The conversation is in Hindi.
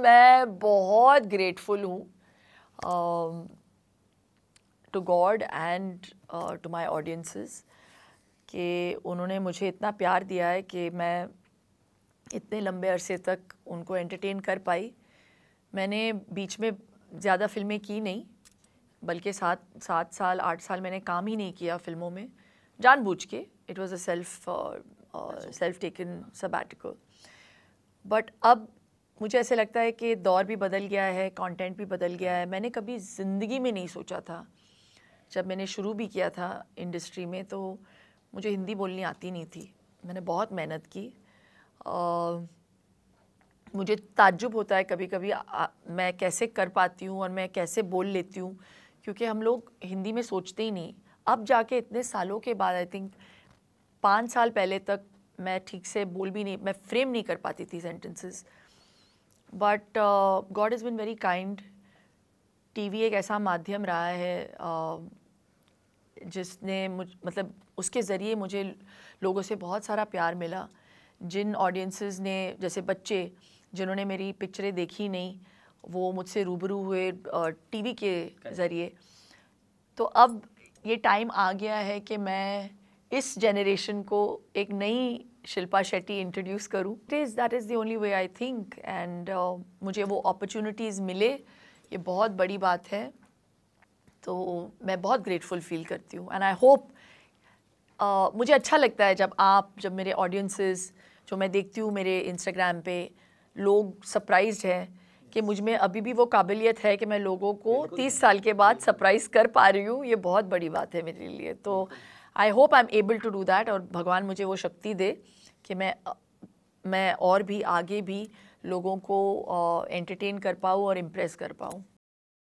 मैं बहुत ग्रेटफुल हूँ to God and to my audiences कि उन्होंने मुझे इतना प्यार दिया है कि मैं इतने लंबे अरसे तक उनको एंटरटेन कर पाई मैंने बीच में ज़्यादा फिल्में की नहीं बल्कि सात सात साल आठ साल मैंने काम ही नहीं किया फिल्मों में जानबूझ के it was a self self taken sabbatical but अब मुझे ऐसे लगता है कि दौर भी बदल गया है कंटेंट भी बदल गया है मैंने कभी ज़िंदगी में नहीं सोचा था जब मैंने शुरू भी किया था इंडस्ट्री में तो मुझे हिंदी बोलनी आती नहीं थी मैंने बहुत मेहनत की और मुझे ताज्जुब होता है कभी कभी आ, मैं कैसे कर पाती हूँ और मैं कैसे बोल लेती हूँ क्योंकि हम लोग हिंदी में सोचते ही नहीं अब जाके इतने सालों के बाद आई थिंक पाँच साल पहले तक मैं ठीक से बोल भी नहीं मैं फ्रेम नहीं कर पाती थी sentences but God is been very kind TV एक ऐसा माध्यम रहा है uh, जिसने मुझ मतलब उसके ज़रिए मुझे लोगों से बहुत सारा प्यार मिला जिन ऑडियंस ने जैसे बच्चे जिन्होंने मेरी पिक्चरें देखी नहीं वो मुझसे रूबरू हुए टीवी uh, के ज़रिए तो अब ये टाइम आ गया है कि मैं इस जनरेशन को एक नई शिल्पा शेट्टी इंट्रोड्यूस करूँ it is that is the only way I think and मुझे वो अपॉर्चुनिटीज़ मिले ये बहुत बड़ी बात है तो मैं बहुत ग्रेटफुल फील करती हूँ एंड आई होप मुझे अच्छा लगता है जब आप जब मेरे ऑडियंसेस जो मैं देखती हूँ मेरे इंस्टाग्राम पे लोग सरप्राइज हैं कि मुझ में अभी भी वो काबिलियत है कि मैं लोगों को तीस साल के बाद सरप्राइज़ कर पा रही हूँ ये बहुत बड़ी बात है मेरे लिए तो I hope I am able to do that और भगवान मुझे वो शक्ति दे कि मैं मैं और भी आगे भी लोगों को एंटरटेन uh, कर पाऊँ और इम्प्रेस कर पाऊँ